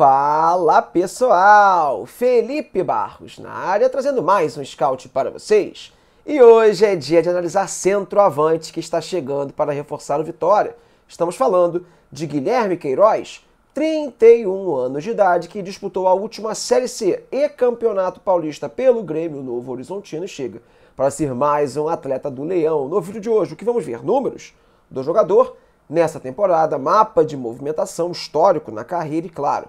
Fala pessoal, Felipe Barros na área trazendo mais um scout para vocês. E hoje é dia de analisar centroavante que está chegando para reforçar o Vitória. Estamos falando de Guilherme Queiroz, 31 anos de idade, que disputou a última Série C e Campeonato Paulista pelo Grêmio Novo Horizontino e chega para ser mais um atleta do Leão. No vídeo de hoje, o que vamos ver? Números do jogador nessa temporada, mapa de movimentação histórico na carreira e, claro,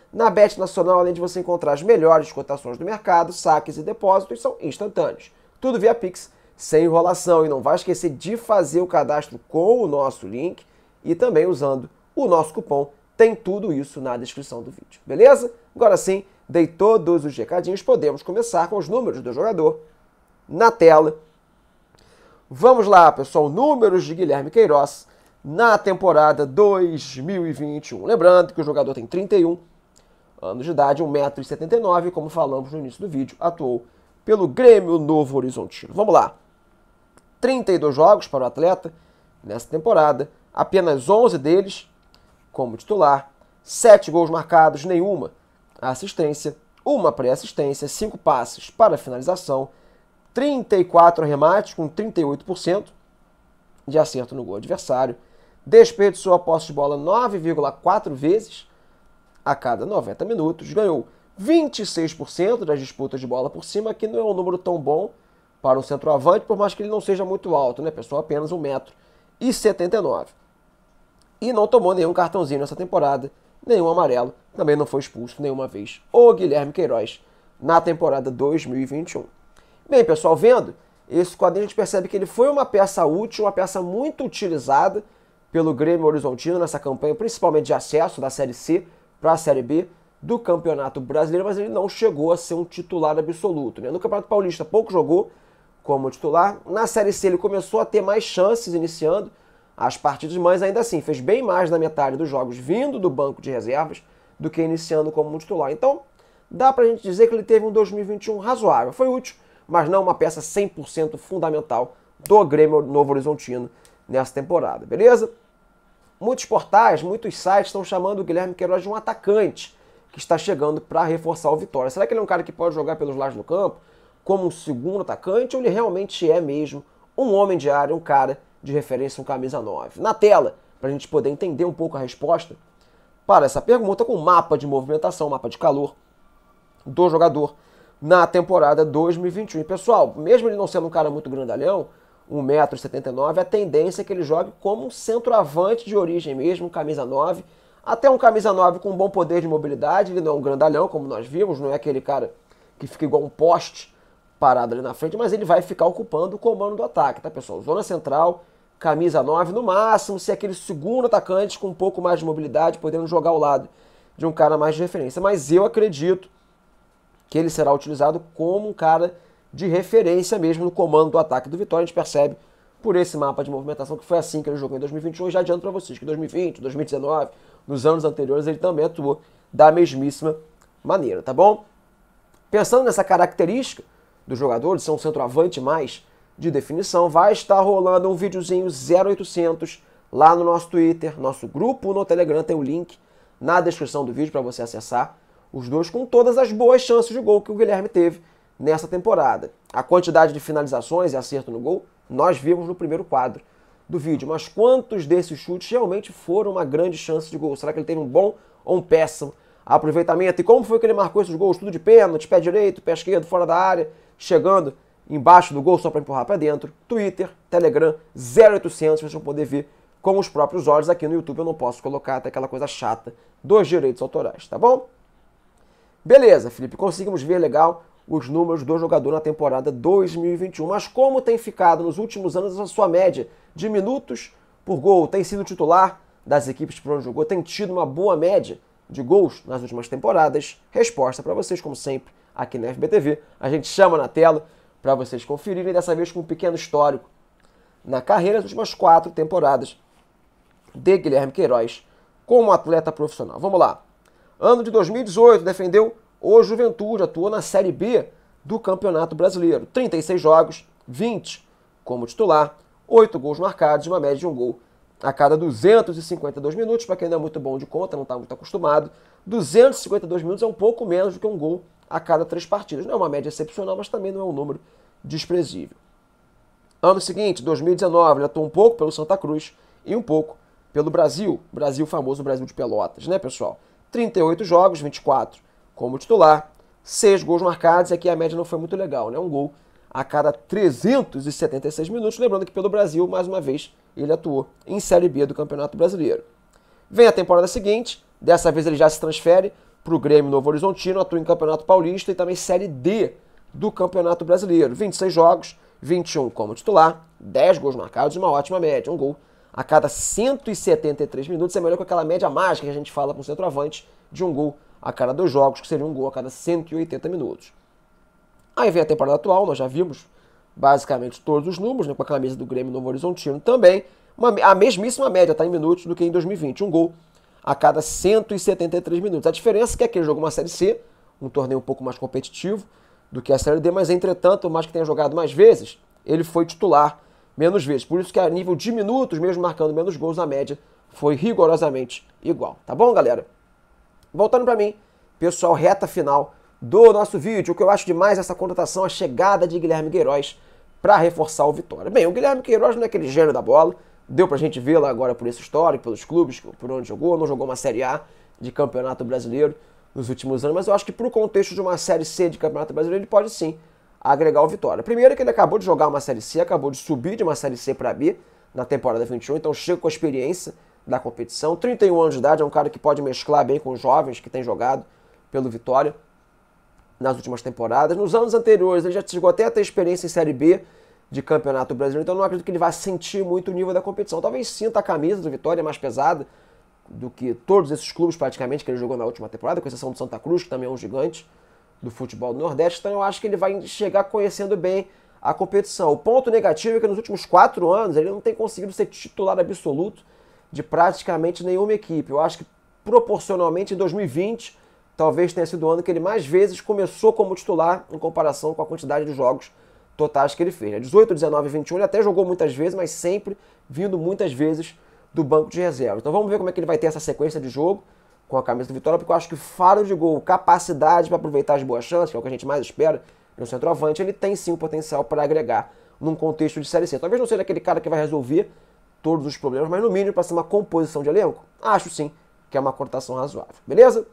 na Bet Nacional, além de você encontrar as melhores cotações do mercado, saques e depósitos são instantâneos. Tudo via Pix, sem enrolação. E não vai esquecer de fazer o cadastro com o nosso link e também usando o nosso cupom. Tem tudo isso na descrição do vídeo, beleza? Agora sim, dei todos os recadinhos, podemos começar com os números do jogador na tela. Vamos lá, pessoal, números de Guilherme Queiroz na temporada 2021. Lembrando que o jogador tem 31, anos de idade, 1,79m, como falamos no início do vídeo, atuou pelo Grêmio Novo Horizontino. Vamos lá. 32 jogos para o atleta nessa temporada, apenas 11 deles como titular, 7 gols marcados, nenhuma assistência, uma pré-assistência, 5 passes para finalização, 34 remates com 38% de acerto no gol adversário, desperdiçou a posse de bola 9,4 vezes, a cada 90 minutos, ganhou 26% das disputas de bola por cima, que não é um número tão bom para um centroavante, por mais que ele não seja muito alto, né, pessoal? Apenas 1,79m. E não tomou nenhum cartãozinho nessa temporada, nenhum amarelo, também não foi expulso nenhuma vez. O Guilherme Queiroz na temporada 2021. Bem, pessoal, vendo esse quadrinho, a gente percebe que ele foi uma peça útil, uma peça muito utilizada pelo Grêmio Horizontino nessa campanha, principalmente de acesso da Série C, para a Série B do Campeonato Brasileiro, mas ele não chegou a ser um titular absoluto. Né? No Campeonato Paulista pouco jogou como titular. Na Série C ele começou a ter mais chances iniciando as partidas, mas ainda assim fez bem mais da metade dos jogos vindo do banco de reservas do que iniciando como titular. Então dá a gente dizer que ele teve um 2021 razoável. Foi útil, mas não uma peça 100% fundamental do Grêmio Novo Horizontino nessa temporada, beleza? Muitos portais, muitos sites estão chamando o Guilherme Queiroz de um atacante que está chegando para reforçar o Vitória. Será que ele é um cara que pode jogar pelos lados do campo como um segundo atacante ou ele realmente é mesmo um homem de área, um cara de referência, um camisa 9? Na tela, para a gente poder entender um pouco a resposta para essa pergunta com o mapa de movimentação, mapa de calor do jogador na temporada 2021. E pessoal, mesmo ele não sendo um cara muito grandalhão, 1,79m, a tendência é que ele jogue como um centroavante de origem mesmo, camisa 9. Até um camisa 9 com um bom poder de mobilidade, ele não é um grandalhão, como nós vimos, não é aquele cara que fica igual um poste parado ali na frente, mas ele vai ficar ocupando o comando do ataque, tá pessoal? Zona central, camisa 9 no máximo, se é aquele segundo atacante com um pouco mais de mobilidade, podendo jogar ao lado de um cara mais de referência. Mas eu acredito que ele será utilizado como um cara de referência mesmo no comando do ataque do Vitória. A gente percebe por esse mapa de movimentação que foi assim que ele jogou em 2021. E já adianto para vocês que 2020, 2019, nos anos anteriores, ele também atuou da mesmíssima maneira, tá bom? Pensando nessa característica do jogador de ser um centroavante mais de definição, vai estar rolando um videozinho 0800 lá no nosso Twitter, nosso grupo no Telegram, tem o link na descrição do vídeo para você acessar os dois com todas as boas chances de gol que o Guilherme teve nessa temporada. A quantidade de finalizações e acerto no gol nós vimos no primeiro quadro do vídeo, mas quantos desses chutes realmente foram uma grande chance de gol? Será que ele teve um bom ou um péssimo aproveitamento? E como foi que ele marcou esses gols? Tudo de pênalti, pé direito, pé esquerdo, fora da área, chegando embaixo do gol só para empurrar para dentro. Twitter, Telegram, 0800, vocês vão poder ver com os próprios olhos. Aqui no YouTube eu não posso colocar até aquela coisa chata dos direitos autorais, tá bom? Beleza, Felipe, conseguimos ver legal os números do jogador na temporada 2021. Mas como tem ficado nos últimos anos a sua média de minutos por gol? Tem sido titular das equipes por onde jogou? Tem tido uma boa média de gols nas últimas temporadas? Resposta para vocês, como sempre, aqui na FBTV. A gente chama na tela para vocês conferirem, dessa vez com um pequeno histórico na carreira, as últimas quatro temporadas de Guilherme Queiroz como atleta profissional. Vamos lá. Ano de 2018, defendeu o Juventude atuou na Série B do Campeonato Brasileiro. 36 jogos, 20 como titular, 8 gols marcados, uma média de um gol a cada 252 minutos. Para quem não é muito bom de conta, não está muito acostumado, 252 minutos é um pouco menos do que um gol a cada três partidas. Não é uma média excepcional, mas também não é um número desprezível. Ano seguinte, 2019, ele atuou um pouco pelo Santa Cruz e um pouco pelo Brasil. Brasil famoso, Brasil de Pelotas, né, pessoal? 38 jogos, 24 como titular. Seis gols marcados, aqui a média não foi muito legal, né? Um gol a cada 376 minutos. Lembrando que pelo Brasil, mais uma vez, ele atuou em Série B do Campeonato Brasileiro. Vem a temporada seguinte, dessa vez ele já se transfere para o Grêmio Novo Horizontino, atua em Campeonato Paulista e também Série D do Campeonato Brasileiro. 26 jogos, 21 como titular, 10 gols marcados, uma ótima média, um gol a cada 173 minutos, é melhor que aquela média mágica que a gente fala com o centroavante de um gol a cada dois jogos, que seria um gol a cada 180 minutos. Aí vem a temporada atual, nós já vimos basicamente todos os números, né, com a camisa do Grêmio Novo Horizontino também. Uma, a mesmíssima média está em minutos do que em 2020, um gol a cada 173 minutos. A diferença é que aquele jogo é uma Série C, um torneio um pouco mais competitivo do que a Série D, mas entretanto, mais que tenha jogado mais vezes, ele foi titular menos vezes. Por isso que a nível de minutos, mesmo marcando menos gols, a média foi rigorosamente igual. Tá bom, galera? Voltando para mim, pessoal, reta final do nosso vídeo. O que eu acho demais essa contratação, a chegada de Guilherme Queiroz para reforçar o Vitória. Bem, o Guilherme Queiroz não é aquele gênio da bola, deu pra gente vê-la agora por esse histórico, pelos clubes, por onde jogou, não jogou uma Série A de Campeonato Brasileiro nos últimos anos, mas eu acho que para o contexto de uma Série C de Campeonato Brasileiro, ele pode sim agregar o Vitória. Primeiro que ele acabou de jogar uma Série C, acabou de subir de uma Série C para B na temporada 21, então chega com a experiência da competição. 31 anos de idade, é um cara que pode mesclar bem com os jovens que tem jogado pelo Vitória nas últimas temporadas. Nos anos anteriores, ele já chegou até a ter experiência em Série B de Campeonato Brasileiro, então não acredito que ele vá sentir muito o nível da competição. Talvez sinta a camisa do Vitória é mais pesada do que todos esses clubes praticamente que ele jogou na última temporada, com exceção do Santa Cruz, que também é um gigante do futebol do Nordeste, então eu acho que ele vai chegar conhecendo bem a competição. O ponto negativo é que nos últimos quatro anos ele não tem conseguido ser titular absoluto de praticamente nenhuma equipe. Eu acho que proporcionalmente em 2020 talvez tenha sido o ano que ele mais vezes começou como titular em comparação com a quantidade de jogos totais que ele fez. 18, 19 21 ele até jogou muitas vezes, mas sempre vindo muitas vezes do banco de reserva. Então vamos ver como é que ele vai ter essa sequência de jogo com a camisa do Vitória, porque eu acho que faro de gol, capacidade para aproveitar as boas chances, que é o que a gente mais espera no centroavante, ele tem sim o potencial para agregar num contexto de Série C. Talvez não seja aquele cara que vai resolver todos os problemas, mas no mínimo para ser uma composição de elenco, acho sim que é uma cotação razoável, beleza?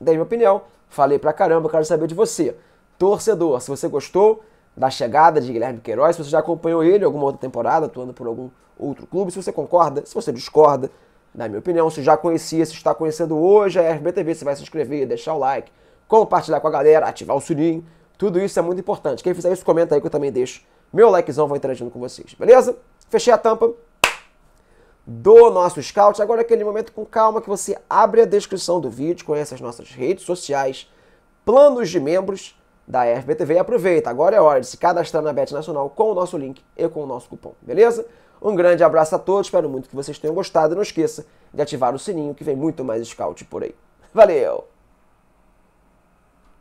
Dei minha opinião, falei pra caramba, quero saber de você. Torcedor, se você gostou da chegada de Guilherme Queiroz, se você já acompanhou ele alguma outra temporada, atuando por algum outro clube, se você concorda, se você discorda, na minha opinião, se já conhecia, se está conhecendo hoje a RBTV, você vai se inscrever, deixar o like, compartilhar com a galera, ativar o sininho, tudo isso é muito importante. Quem fizer isso, comenta aí que eu também deixo meu likezão, vou interagindo com vocês, beleza? Fechei a tampa, do nosso Scout. Agora é aquele momento com calma que você abre a descrição do vídeo, conhece as nossas redes sociais, planos de membros da FBTV e aproveita. Agora é hora de se cadastrar na Bet Nacional com o nosso link e com o nosso cupom, beleza? Um grande abraço a todos, espero muito que vocês tenham gostado e não esqueça de ativar o sininho que vem muito mais Scout por aí. Valeu!